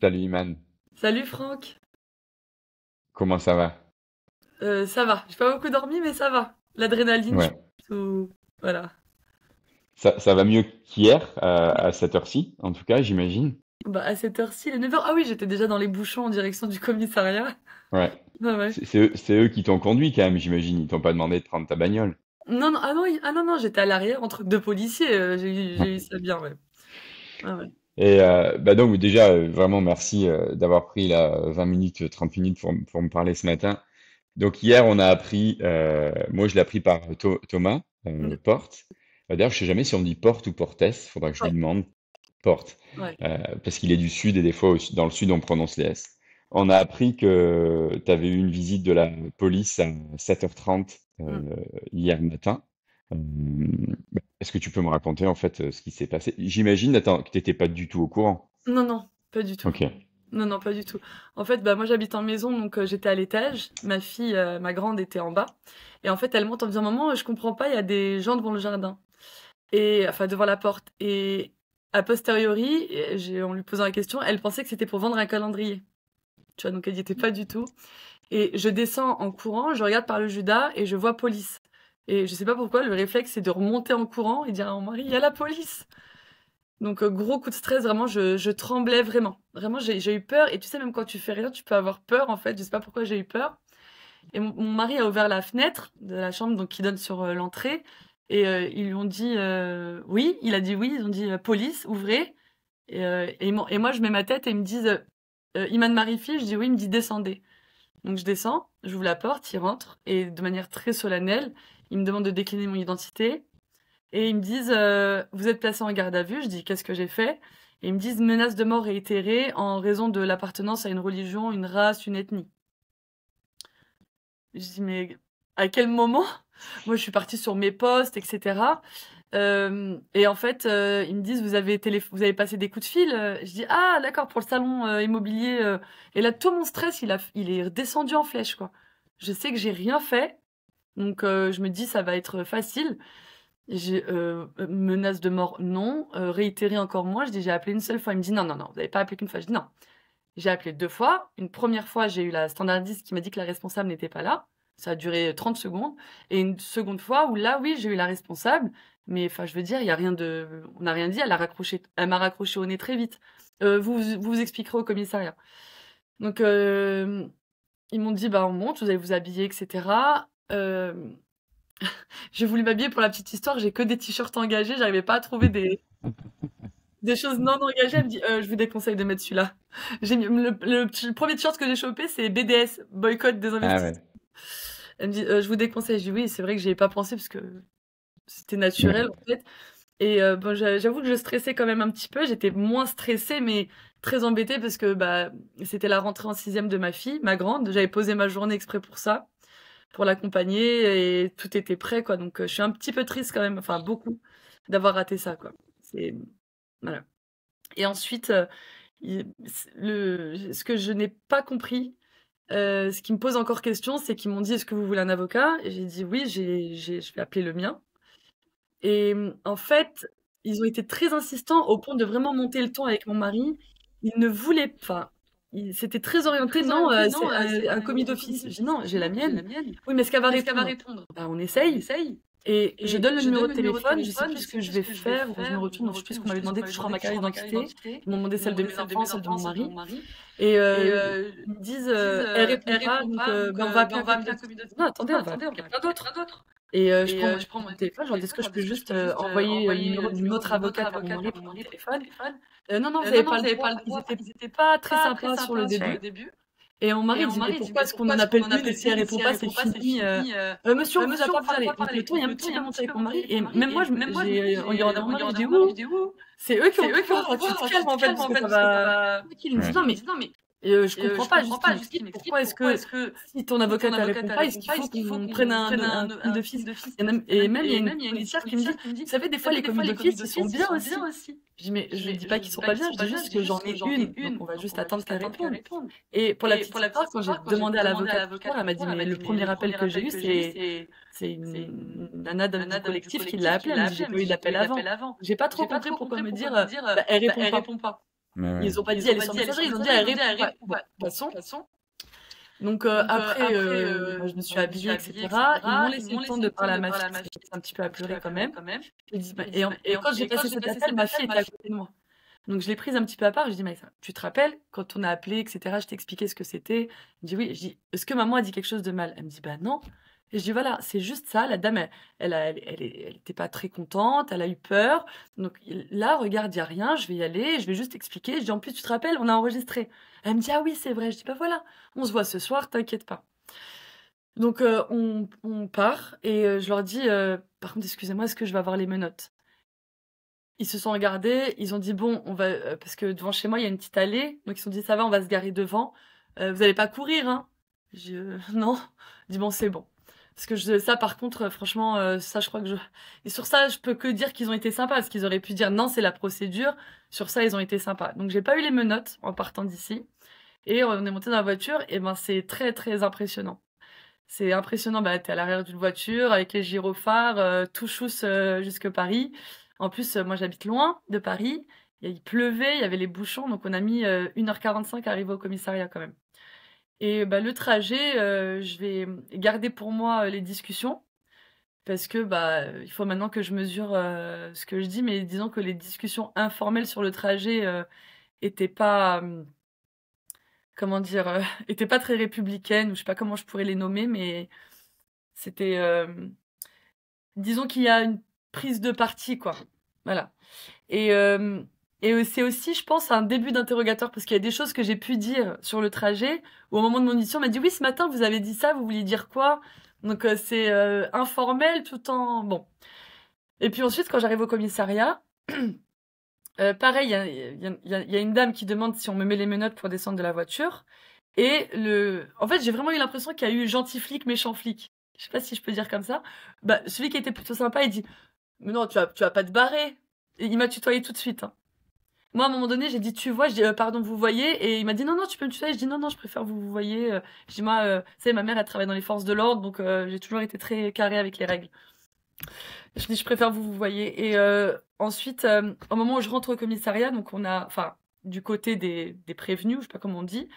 Salut Iman. Salut Franck. Comment ça va euh, Ça va. J'ai pas beaucoup dormi, mais ça va. L'adrénaline, tout... voilà. Ça, va mieux qu'hier, euh, à cette heure-ci, en tout cas, j'imagine. Bah, à cette heure-ci, les 9h. Ah oui, j'étais déjà dans les bouchons en direction du commissariat. Ouais. C'est eux, qui t'ont conduit quand même, j'imagine. Ils t'ont pas demandé de prendre ta bagnole. Non, non, ah non, ah non, j'étais à l'arrière entre deux policiers. Euh, j'ai eu, eu, ça bien, ouais. Ah ouais. Et euh, bah donc déjà, euh, vraiment merci euh, d'avoir pris la 20 minutes, 30 minutes pour, pour me parler ce matin. Donc hier, on a appris, moi je l'ai appris par Thomas mmh. Porte. D'ailleurs, je sais jamais si on dit Porte ou il faudra que je lui demande. Porte, parce qu'il est du sud et des fois dans le sud on prononce les S. On a appris que tu avais eu une visite de la police à 7h30 mmh. hier matin. Euh, est-ce que tu peux me raconter en fait euh, ce qui s'est passé J'imagine attends, que tu n'étais pas du tout au courant. Non, non, pas du tout. Ok. Non, non, pas du tout. En fait, bah, moi j'habite en maison, donc euh, j'étais à l'étage. Ma fille, ma grande, était en bas. Et en fait, elle monte en me disant Maman, je comprends pas, il y a des gens devant le jardin. Et, enfin, devant la porte. Et a posteriori, en lui posant la question, elle pensait que c'était pour vendre un calendrier. Tu vois, donc elle n'y était pas du tout. Et je descends en courant, je regarde par le Judas et je vois police. Et je ne sais pas pourquoi, le réflexe, c'est de remonter en courant et dire à mon mari, il y a la police. Donc, euh, gros coup de stress, vraiment, je, tremblais vraiment. Vraiment, j'ai eu peur. Et tu sais, même quand tu fais rien, tu peux avoir peur, en fait. Je ne sais pas pourquoi j'ai eu peur. Et mon, mari a ouvert la fenêtre de la chambre, donc qui donne sur euh, l'entrée. Et euh, ils lui ont dit oui. Il a dit oui. Ils ont dit police, ouvrez. Et, moi, je mets ma tête et ils me disent Iman fille Je dis oui. Il me dit descendez. Donc je descends, j'ouvre la porte, il rentre et de manière très solennelle, ils me demandent de décliner mon identité. Et ils me disent euh, Vous êtes placé en garde à vue. Je dis Qu'est-ce que j'ai fait Et ils me disent Menace de mort réitérée en raison de l'appartenance à une religion, une race, une ethnie. Je dis Mais à quel moment Moi, je suis partie sur mes postes, etc. Euh, et en fait, euh, ils me disent vous avez, télé vous avez passé des coups de fil. Je dis ah d'accord pour le salon immobilier. et là tout mon stress il, a, il est descendu en flèche quoi. Je sais que j'ai rien fait donc euh, je me dis, ça va être facile. J'ai euh, menace de mort, non. Euh, réitéré encore moins. Je dis j'ai appelé une seule fois. Il me dit non, non, non, vous n'avez pas appelé qu'une fois. Je dis non. J'ai appelé deux fois. Une première fois, j'ai eu la standardiste qui m'a dit que la responsable n'était pas là. Ça a duré 30 secondes. Et une seconde fois où là, oui, j'ai eu la responsable. Mais enfin, je veux dire, il y a rien de, on n'a rien dit. Elle a raccroché, elle m'a raccroché au nez très vite. vous, vous, expliquerez au commissariat. Donc ils m'ont dit bah on monte, vous allez vous habiller, etc. Euh, j'ai voulu m'habiller pour la petite histoire, j'ai que des t-shirts engagés, j'arrivais pas à trouver des, des choses non engagées. Elle me dit euh, Je vous déconseille de mettre celui-là. le, premier t-shirt que j'ai chopé, c'est BDS, boycott des ah investisseurs. Elle me dit euh, Je vous déconseille. Je dis Oui, c'est vrai que j'y ai pas pensé parce que c'était naturel en fait. Et bon, j'avoue que je stressais quand même un petit peu. J'étais moins stressée, mais très embêtée parce que bah, c'était la rentrée en sixième de ma fille, ma grande. J'avais posé ma journée exprès pour ça l'accompagner et tout était prêt quoi. Donc euh, je suis un petit peu triste quand même, enfin beaucoup, d'avoir raté ça quoi. C'est voilà. Et ensuite, euh, le, ce que je n'ai pas compris, euh, ce qui me pose encore question, c'est qu'ils m'ont dit est-ce que vous voulez un avocat Et j'ai dit oui, j'ai, je vais appeler le mien. Et en fait, ils ont été très insistants au point de vraiment monter le ton avec mon mari. Ils ne voulaient pas, c'était très orienté. non, euh, euh, euh, à un, un, d'office. commis d'office. Non, j'ai la mienne. Oui, mais ce qu'elle va répondre, bah, On essaye. essaye. Et, je donne le, numéro, de téléphone, je sais plus ce que, je vais faire, je me retourne, je sais plus ce qu'on m'avait demandé, que je crois ma carte d'identité. Ils m'ont demandé celle de mes enfants, celle de mon mari. Et, euh, ils me disent, elle répond pas, donc, bah, bah, on va appeler un d'office. Non, attendez, on va appeler un d'autre. Et je, prends, euh, je, prends, mon téléphone, j'en est-ce que je peux juste envoyer une d'une autre avocate pour mon, pour mon téléphone, Non, non, vous n'avez pas, pas, ils n'étaient pas très sympas sur le début. Et mon mari dit, mais pourquoi est-ce qu'on en appelle Et Si elle répond pas, c'est fini. Monsieur, on ne vous a pas parlé. Le temps, il y a un petit moment avec mon mari. Et même moi, j'ai regardé un mari, j'ai vidéo. c'est eux qui ont fait, tu te calmes en fait, parce que ça va... Non, mais et euh, je euh, comprends pas, comprends pas pourquoi est-ce que, est que, si ton avocat ne répond pas, est-ce qu'il faut qu'on prenne un, un, un, de fils Et même il y a une policière qui me dit, vous savez, des fois les commis de fils sont bien aussi. Je mais je ne dis pas qu'ils sont pas bien, je dis juste que j'en ai une, on va juste attendre qu'elle réponde. Et pour la petite part, quand j'ai demandé à l'avocat, elle m'a dit, mais le premier appel que j'ai eu, c'est c'est une, nana d'un collectif qui l'a appelée, j'ai pas eu d'appel avant. J'ai pas trop compris pourquoi me dire, elle répond pas. Ils n'ont pas dit elle est ils ont dit elle est De toute façon. Donc, euh, euh, après, euh, je me suis habillée, etc. Ils m'ont laissé le temps de parler à ma fille, c'est un petit peu à pleurer quand même. Et, quand j'ai passé cette appel, ma fille était à côté de moi. Donc je l'ai prise un petit peu à part, je dis mais tu te rappelles quand on a appelé, etc. Je t'ai expliqué ce que c'était. Je dis oui, je dis est-ce que maman a dit quelque chose de mal Elle me dit bah non. Et je dis voilà, c'est juste ça. La dame, elle, elle, était pas très contente, elle a eu peur. Donc là, regarde, il n'y a rien. Je vais y aller, je vais juste expliquer. Je dis en plus, tu te rappelles, on a enregistré. Elle me dit ah oui, c'est vrai. Je dis bah voilà, on se voit ce soir, t'inquiète pas. Donc euh, on, part et euh, je leur dis euh, par contre excusez-moi, est-ce que je vais avoir les menottes ils se sont regardés, ils ont dit bon, on va parce que devant chez moi il y a une petite allée, donc ils se sont dit ça va, on va se garer devant. vous n'allez pas courir, hein non. Dis bon, c'est bon. Parce que je, ça, par contre, euh, franchement, euh, ça, je crois que je. Et sur ça, je peux que dire qu'ils ont été sympas, parce qu'ils auraient pu dire non, c'est la procédure. Sur ça, ils ont été sympas. Donc, j'ai pas eu les menottes en partant d'ici. Et on est monté dans la voiture, et ben, c'est très, très impressionnant. C'est impressionnant, bah, t'es à l'arrière d'une voiture, avec les gyrophares, euh, tout chousse euh, jusque Paris. En plus, moi, j'habite loin de Paris. Il pleuvait, il y avait les bouchons, donc on a mis 1h45 à arriver au commissariat quand même. Et bah, le trajet, euh, je vais garder pour moi euh, les discussions parce que bah, il faut maintenant que je mesure euh, ce que je dis, mais disons que les discussions informelles sur le trajet n'étaient pas, hum, comment dire, étaient pas très républicaines, ou je sais pas comment je pourrais les nommer, mais c'était, disons qu'il y a une prise de parti, quoi. Voilà. Et et euh, c'est aussi, je pense, un début d'interrogatoire parce qu'il y a des choses que j'ai pu dire sur le trajet où au moment de mon audition, on m'a dit oui, ce matin, vous avez dit ça, vous vouliez dire quoi Donc euh, c'est euh, informel tout en bon. Et puis ensuite, quand j'arrive au commissariat, pareil, il y, a, une dame qui demande si on me met les menottes pour descendre de la voiture. Et le, en fait, j'ai vraiment eu l'impression qu'il y a eu gentil flic, méchant flic. Je sais pas si je peux dire comme ça. Bah, celui qui était plutôt sympa, il dit, mais non, tu vas, tu vas pas te barrer. Et il m'a tutoyé tout de suite. Hein. Moi, à un moment donné, j'ai dit, tu vois, je euh, dis, pardon, vous voyez. Et il m'a dit, non, non, tu peux me tuer. Je dis, non, non, je préfère vous, vous voyez. Euh. Je dis, moi, tu euh, sais, ma mère, elle travaille dans les forces de l'ordre, donc j'ai toujours été très carré avec les règles. Je dis, je préfère vous, vous voyez. Et ensuite, au moment où je rentre au commissariat, donc on a, enfin, du côté des, des prévenus, je sais pas comment on dit,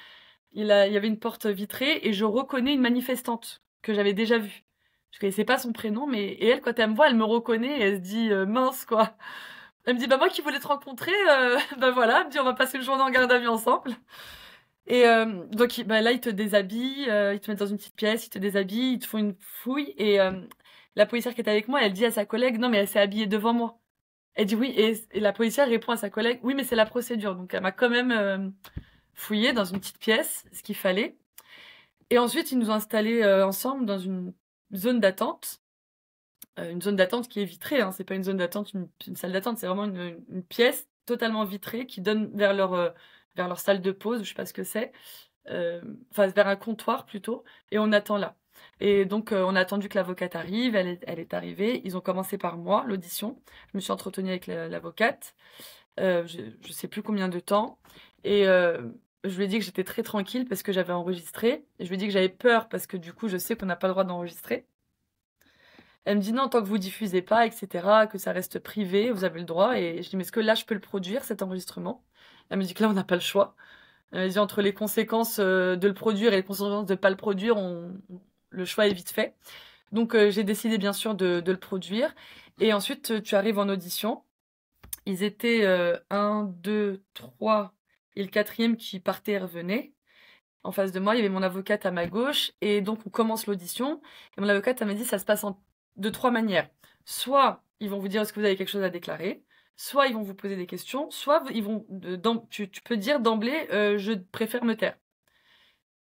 il, il y avait une porte vitrée et je reconnais une manifestante que j'avais déjà vue. Je connaissais pas son prénom, mais et elle, quand elle me voit, elle me reconnaît et elle se dit, mince, quoi. Elle me dit, bah moi qui voulais te rencontrer, euh, bah voilà, on va passer une journée en garde à vue ensemble. Et euh, donc bah, là, ils te déshabillent, euh, ils te mettent dans une petite pièce, ils te déshabillent, ils te font une fouille. Et la policière qui était avec moi, elle dit à sa collègue, non mais elle s'est habillée devant moi. Elle dit oui, et, la policière répond à sa collègue, oui mais c'est la procédure. Donc elle m'a quand même fouillée dans une petite pièce, ce qu'il fallait. Et ensuite, ils nous ont installés ensemble dans une zone d'attente euh, une zone d'attente qui est vitrée. Hein. C'est pas une zone d'attente, une, salle d'attente, c'est vraiment une, pièce totalement vitrée qui donne vers leur, euh, vers leur salle de pause, je sais pas ce que c'est, euh, vers un comptoir plutôt, et on attend là. Et donc on a attendu que l'avocate arrive, elle est, arrivée, ils ont commencé par moi, l'audition. Je me suis entretenue avec l'avocate, je, ne sais plus combien de temps, et je lui ai dit que j'étais très tranquille parce que j'avais enregistré. Et je lui ai dit que j'avais peur parce que du coup, je sais qu'on n'a pas le droit d'enregistrer. Elle me dit non, tant que vous diffusez pas, etc., que ça reste privé, vous avez le droit. Et je dis mais est-ce que là je peux le produire cet enregistrement Elle me dit que là on n'a pas le choix. Elle me dit entre les conséquences euh, de le produire et les conséquences de pas le produire, on... le choix est vite fait. Donc euh, j'ai décidé bien sûr de, le produire. Et ensuite euh, tu arrives en audition. Ils étaient un, deux, trois, et le quatrième qui partait et revenait en face de moi, il y avait mon avocate à ma gauche, et donc on commence l'audition, et mon avocate, elle m'a dit, ça se passe en de trois manières. Soit ils vont vous dire est-ce que vous avez quelque chose à déclarer, soit ils vont vous poser des questions, soit ils vont, euh, dans, tu, peux dire d'emblée euh, je préfère me taire.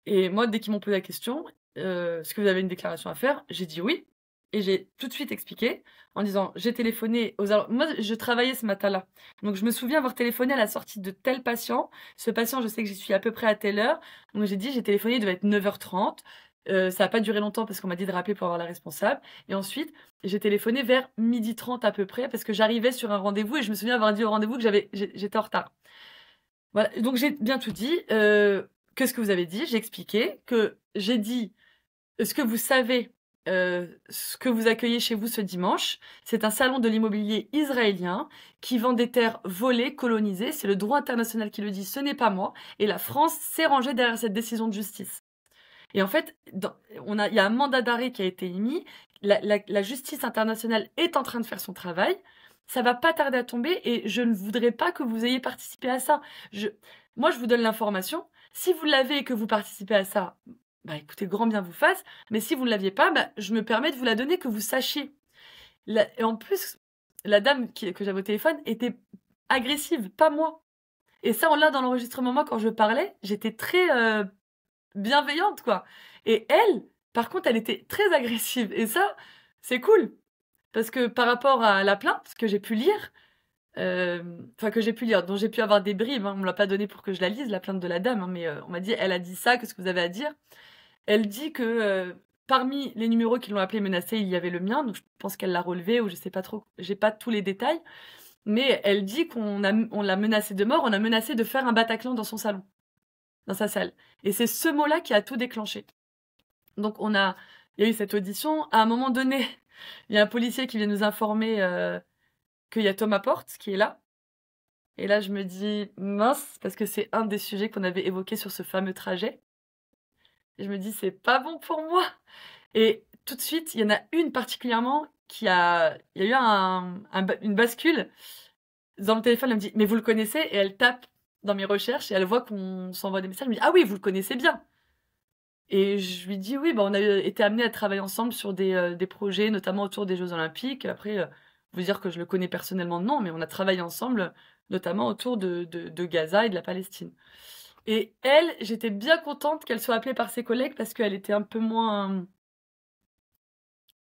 Et moi, dès qu'ils m'ont posé la question, euh, est-ce que vous avez une déclaration à faire J'ai dit oui. Et j'ai tout de suite expliqué en disant j'ai téléphoné aux. Moi, je travaillais ce matin-là. Donc, je me souviens avoir téléphoné à la sortie de tel patient. Ce patient, je sais que j'y suis à peu près à telle heure. Donc, j'ai dit j'ai téléphoné, il devait être 9h30. Euh, ça n'a pas duré longtemps parce qu'on m'a dit de rappeler pour avoir la responsable. Et ensuite, j'ai téléphoné vers midi 30 à peu près parce que j'arrivais sur un rendez-vous et je me souviens avoir dit au rendez-vous que j'avais, j'étais en retard. Donc j'ai bien tout dit. Euh, qu'est-ce que vous avez dit J'ai expliqué que j'ai dit ce que vous savez, euh, ce que vous accueillez chez vous ce dimanche. C'est un salon de l'immobilier israélien qui vend des terres volées, colonisées. C'est le droit international qui le dit. Ce n'est pas moi. Et la France s'est rangée derrière cette décision de justice. Et en fait, il y a un mandat d'arrêt qui a été émis. La, justice internationale est en train de faire son travail. Ça va pas tarder à tomber et je ne voudrais pas que vous ayez participé à ça. moi, je vous donne l'information. Si vous l'avez et que vous participez à ça, bah écoutez, grand bien vous fasse. Mais si vous ne l'aviez pas, bah, je me permets de vous la donner, que vous sachiez. et en plus, la dame que j'avais au téléphone était agressive, pas moi. Et ça, on l'a dans l'enregistrement. Moi, quand je parlais, j'étais très euh, bienveillante, quoi. Et elle, par contre, elle était très agressive. Et ça, c'est cool. Parce que par rapport à la plainte que j'ai pu lire, euh, enfin que j'ai pu lire, dont j'ai pu avoir des bribes, hein, on ne me l'a pas donné pour que je la lise, la plainte de la dame, hein, mais euh, on m'a dit, elle a dit ça, qu'est-ce que vous avez à dire Elle dit que euh, parmi les numéros qui l'ont appelé menacée, il y avait le mien, donc je pense qu'elle l'a relevé, ou je ne sais pas trop, j'ai pas tous les détails, mais elle dit qu'on on l'a menacée de mort, on a menacé de faire un Bataclan dans son salon dans sa salle. Et c'est ce mot-là qui a tout déclenché. Donc on a, il y a eu cette audition. À un moment donné, il y a un policier qui vient nous informer euh, qu'il y a Thomas Porte qui est là. Et là, je me dis mince, parce que c'est un des sujets qu'on avait évoqué sur ce fameux trajet. je me dis c'est pas bon pour moi. Et tout de suite, il y en a une particulièrement qui a, il y a eu une bascule dans le téléphone. Elle me dit mais vous le connaissez Et elle tape dans mes recherches et elle voit qu'on s'envoie des messages. Elle me dit Ah oui, vous le connaissez bien. Et je lui dis Oui, bah, on a été amenés à travailler ensemble sur des, euh, des projets, notamment autour des Jeux Olympiques. Après, euh, vous dire que je le connais personnellement, non, mais on a travaillé ensemble, notamment autour de, de, Gaza et de la Palestine. Et elle, j'étais bien contente qu'elle soit appelée par ses collègues parce qu'elle était un peu moins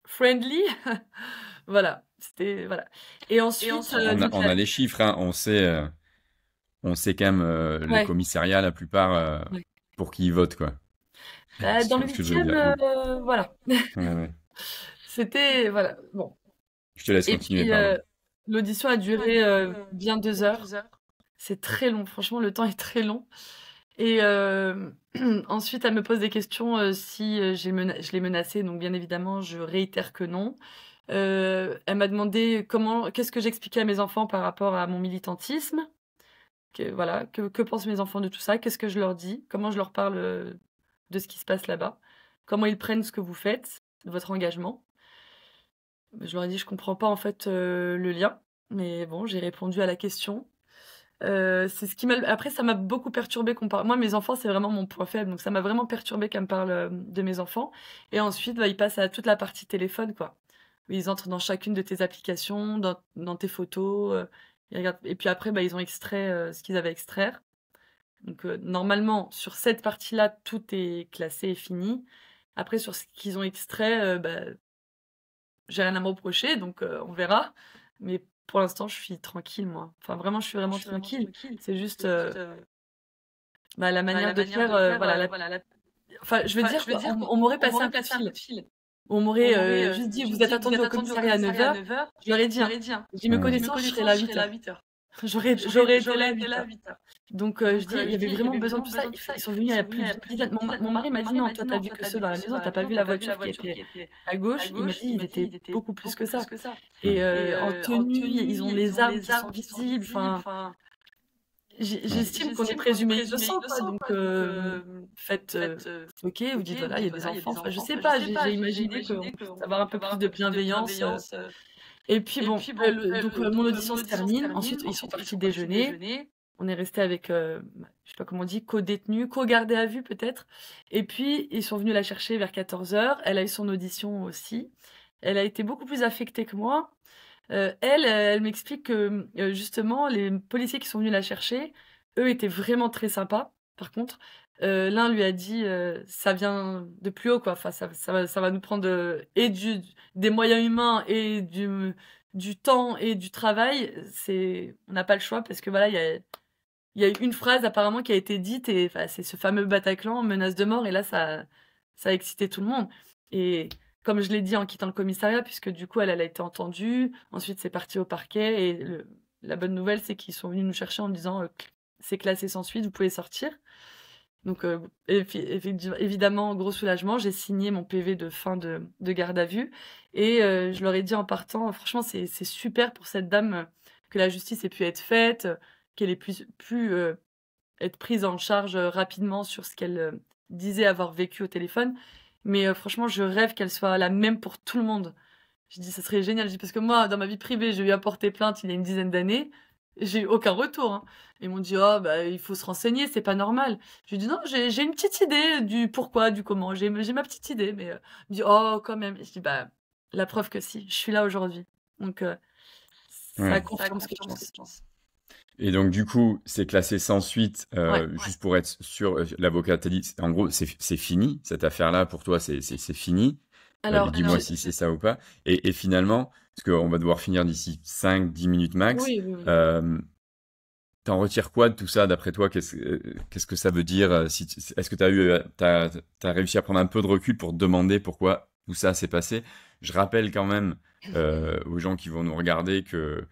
friendly. voilà, c'était voilà. Et ensuite, euh, on, a, les chiffres, hein. on sait on sait quand même euh, le commissariat, la plupart, euh, pour qui ils votent. Quoi. Bah, dans le euh, voilà. C'était, voilà, bon. Je te laisse Et continuer. L'audition a duré bien deux heures. C'est très long, franchement, le temps est très long. Et ensuite, elle me pose des questions si j'ai je l'ai menacée. Donc, bien évidemment, je réitère que non. elle m'a demandé comment, qu'est-ce que j'expliquais à mes enfants par rapport à mon militantisme que, voilà, que, pensent mes enfants de tout ça, qu'est-ce que je leur dis, comment je leur parle euh, de ce qui se passe là-bas, comment ils prennent ce que vous faites, votre engagement. Bah, je leur ai dit, je comprends pas en fait euh, le lien, mais bon, j'ai répondu à la question. Euh, c'est ce qui m'a... Après, ça m'a beaucoup perturbé qu'on parle. Moi, mes enfants, c'est vraiment mon point faible, donc ça m'a vraiment perturbé qu'elle me parle de mes enfants. Et ensuite, bah, ils passent à toute la partie téléphone, quoi. Ils entrent dans chacune de tes applications, dans, tes photos. Et puis après, bah, ils ont extrait euh, ce qu'ils avaient à extraire. Donc euh, normalement, sur cette partie-là, tout est classé et fini. Après, sur ce qu'ils ont extrait, euh, bah, j'ai rien à me reprocher, donc on verra. Mais pour l'instant, je suis tranquille, moi. Enfin, vraiment, je suis vraiment, tranquille. C'est juste, bah, bah, la manière, de, faire, Voilà, Enfin, je veux dire, on, m'aurait passé, un coup de fil. On m'aurait euh, euh, juste dit, vous êtes attendu au commissariat à 9h. Hein. Hein. Je leur ai dit, j'ai me connaissant je serais là à 8h. J'aurais été là à 8h. Donc, euh, je dis, il y avait vraiment besoin de tout ça. Ils sont venus à la plus vite. Mon, mari m'a dit, non, toi, t'as vu que ceux dans la maison, t'as pas vu la voiture qui était à gauche. Il m'a dit, Ils était beaucoup plus que ça. Et en tenue, ils ont les armes qui sont visibles. Enfin, J'estime qu'on est présumé innocent, donc euh, euh, faites, euh, ok, vous dites voilà, il y a des enfants. Enfin, je sais bah, pas, j'ai imaginé qu'on avoir un peu plus de bienveillance. Et puis bon, donc mon audition se termine. Ensuite, ils sont partis déjeuner. On est resté avec, je sais pas comment on dit, co détenus co gardés à vue peut-être. Et puis, ils sont venus la chercher vers 14h. Elle a eu son audition aussi. Elle a été beaucoup plus affectée que moi. Euh, elle, euh, elle m'explique que euh, justement, les policiers qui sont venus la chercher, eux étaient vraiment très sympas, par contre. L'un lui a dit ça vient de plus haut, quoi. Enfin, ça, va, nous prendre et des moyens humains et du, du temps et du travail. C'est, on n'a pas le choix parce que voilà, il y a, y a une phrase apparemment qui a été dite et enfin, c'est ce fameux Bataclan, menace de mort. Et là, ça, ça a excité tout le monde. Et comme je l'ai dit en quittant le commissariat, puisque du coup, elle, a été entendue. Ensuite, c'est parti au parquet. Et la bonne nouvelle, c'est qu'ils sont venus nous chercher en disant euh, c'est classé sans suite, vous pouvez sortir. Donc, euh, évidemment, gros soulagement, j'ai signé mon PV de fin de, garde à vue. Et euh, je leur ai dit en partant franchement, c'est super pour cette dame que la justice ait pu être faite, qu'elle ait pu être prise en charge rapidement sur ce qu'elle disait avoir vécu au téléphone. Mais euh, franchement, je rêve qu'elle soit la même pour tout le monde. Je dis, ça serait génial. Je parce que moi, dans ma vie privée, j'ai eu à porter plainte il y a une dizaine d'années. J'ai eu aucun retour. Hein. Ils m'ont dit, oh, bah, il faut se renseigner, c'est pas normal. Je lui dit, non, j'ai une petite idée du pourquoi, du comment. J'ai ma petite idée. Mais euh, dit, oh, quand même. Je dis, bah, la preuve que si, je suis là aujourd'hui. Donc, ça que et donc, du coup, c'est classé sans suite, euh, juste pour être sûr, euh, l'avocat t'a dit, en gros, c'est fini, cette affaire-là, pour toi, c'est fini. Euh, alors, dis-moi si c'est ça ou pas. Et, finalement, parce qu'on va devoir finir d'ici 5-10 minutes max, t'en retires quoi de tout ça, d'après toi Qu'est-ce que ça veut dire si Est-ce que t'as as, as réussi à prendre un peu de recul pour demander pourquoi tout ça s'est passé Je rappelle quand même aux gens qui vont nous regarder que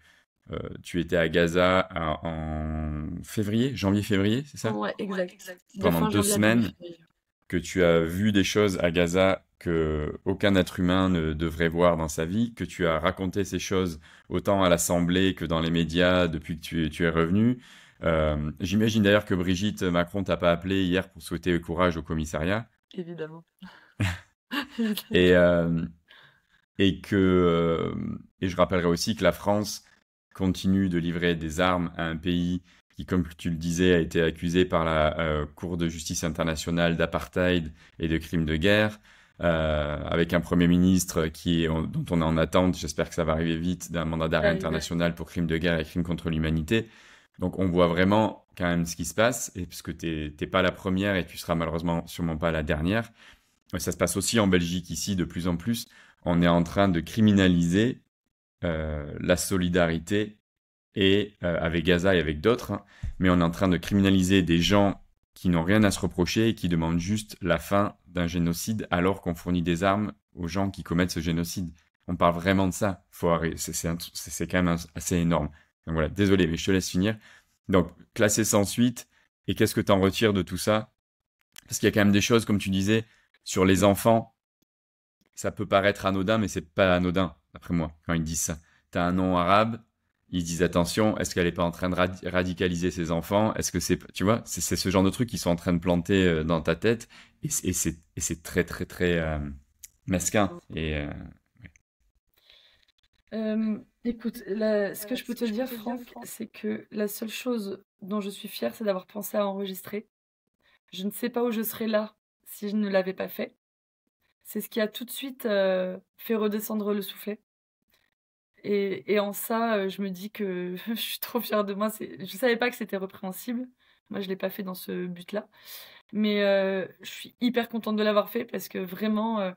euh, tu étais à Gaza en février, janvier-février, c'est ça Ouais, exact. Pendant deux semaines, que tu as vu des choses à Gaza que aucun être humain ne devrait voir dans sa vie, que tu as raconté ces choses autant à l'Assemblée que dans les médias depuis que tu, es revenu. Euh, j'imagine d'ailleurs que Brigitte Macron t'a pas appelé hier pour souhaiter courage au commissariat. Évidemment. et, euh, et que et je rappellerai aussi que la France continue de livrer des armes à un pays qui, comme tu le disais, a été accusé par la euh, Cour de justice internationale d'apartheid et de crimes de guerre, euh, avec un Premier ministre dont on est en attente, j'espère que ça va arriver vite, d'un mandat d'arrêt international pour crimes de guerre et crimes contre l'humanité. Donc on voit vraiment quand même ce qui se passe, et puisque tu n'es pas la première et tu seras malheureusement sûrement pas la dernière, ça se passe aussi en Belgique ici de plus en plus, on est en train de criminaliser euh, la solidarité et euh, avec Gaza et avec d'autres, hein. mais on est en train de criminaliser des gens qui n'ont rien à se reprocher et qui demandent juste la fin d'un génocide alors qu'on fournit des armes aux gens qui commettent ce génocide. On parle vraiment de ça. c'est quand même assez énorme. Donc voilà, désolé, mais je te laisse finir. Donc, classer sans suite, et qu'est-ce que tu en retires de tout ça Parce qu'il y a quand même des choses, comme tu disais, sur les enfants, ça peut paraître anodin, mais c'est pas anodin après moi, quand ils disent ça. Tu as un nom arabe, ils disent attention, est-ce qu'elle n'est pas en train de radicaliser ses enfants Est-ce que c'est, tu vois, c'est ce genre de truc qu'ils sont en train de planter euh, dans ta tête et c'est très très très euh, mesquin Et euh, écoute, ce que je peux te dire, Franck, c'est que la seule chose dont je suis fière, c'est d'avoir pensé à enregistrer. Je ne sais pas où je serais là si je ne l'avais pas fait. C'est ce qui a tout de suite fait redescendre le soufflet. Et, et, en ça, euh, je me dis que je suis trop fière de moi. Je ne savais pas que c'était répréhensible. Moi, je ne l'ai pas fait dans ce but-là. Mais euh, je suis hyper contente de l'avoir fait parce que vraiment, euh,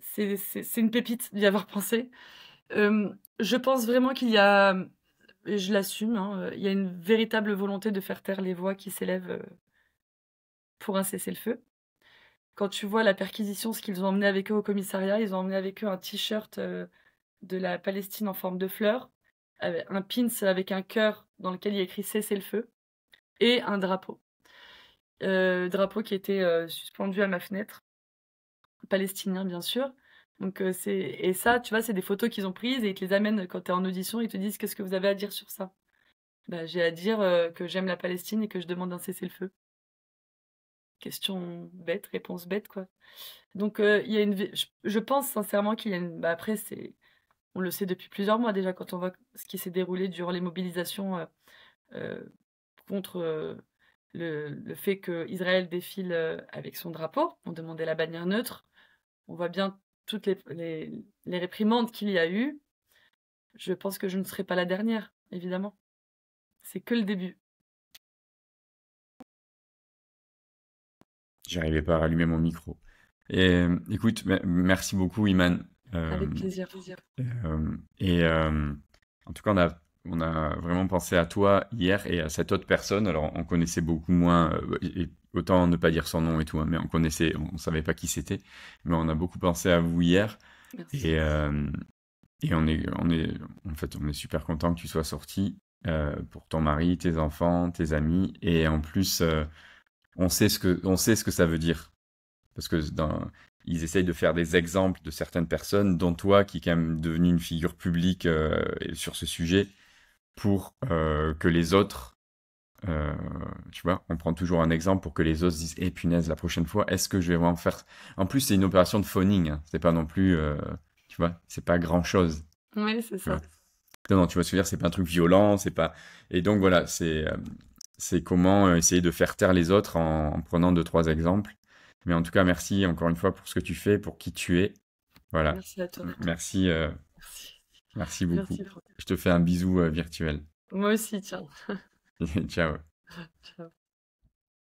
c'est une pépite d'y avoir pensé. je pense vraiment qu'il y a, je l'assume, hein, il y a une véritable volonté de faire taire les voix qui s'élèvent pour un cessez-le-feu. Quand tu vois la perquisition, ce qu'ils ont emmené avec eux au commissariat, ils ont emmené avec eux un t-shirt de la Palestine en forme de fleur, euh, un pince avec un cœur dans lequel il y a écrit Cessez le feu et un drapeau. Euh, drapeau qui était euh, suspendu à ma fenêtre, palestinien bien sûr. Donc c'est et ça, tu vois, c'est des photos qu'ils ont prises et ils te les amènent quand tu es en audition, ils te disent qu'est-ce que vous avez à dire sur ça. Bah, j'ai à dire que j'aime la Palestine et que je demande un cessez-le-feu. Question bête, réponse bête quoi. Donc il y a une, je pense sincèrement qu'il y a une, bah, après c'est on le sait depuis plusieurs mois déjà quand on voit ce qui s'est déroulé durant les mobilisations euh, euh, contre euh, le, le, fait qu'Israël défile avec son drapeau. On demandait la bannière neutre. On voit bien toutes les, réprimandes qu'il y a eues. Je pense que je ne serai pas la dernière, évidemment. C'est que le début. J'arrivais pas à allumer mon micro. Et, écoute, merci beaucoup, Iman. Avec euh, plaisir. et euh, euh, en tout cas, on a on a vraiment pensé à toi hier et à cette autre personne. Alors, on connaissait beaucoup moins, autant ne pas dire son nom et tout, hein, mais on connaissait, on savait pas qui c'était. Mais on a beaucoup pensé à vous hier. Et, et on est, on est, en fait, on est super content que tu sois sorti pour ton mari, tes enfants, tes amis. Et en plus, on sait ce que, on sait ce que ça veut dire. Parce que dans, ils essayent de faire des exemples de certaines personnes, dont toi, qui est quand même devenu une figure publique euh, sur ce sujet, pour euh, que les autres, euh, tu vois, on prend toujours un exemple pour que les autres disent, eh punaise, la prochaine fois, est-ce que je vais vraiment faire... En plus, c'est une opération de phoning, hein. c'est pas non plus, tu vois, c'est pas grand-chose. Oui, c'est ça. Non, non, tu vas se dire, c'est pas un truc violent, c'est pas... Et donc voilà, c'est... C'est comment essayer de faire taire les autres en prenant deux, trois exemples mais en tout cas, merci encore une fois pour ce que tu fais, pour qui tu es. Voilà. Merci à toi. Euh, merci, merci. beaucoup. Je te fais un bisou euh, virtuel. Moi aussi, ciao. Ciao.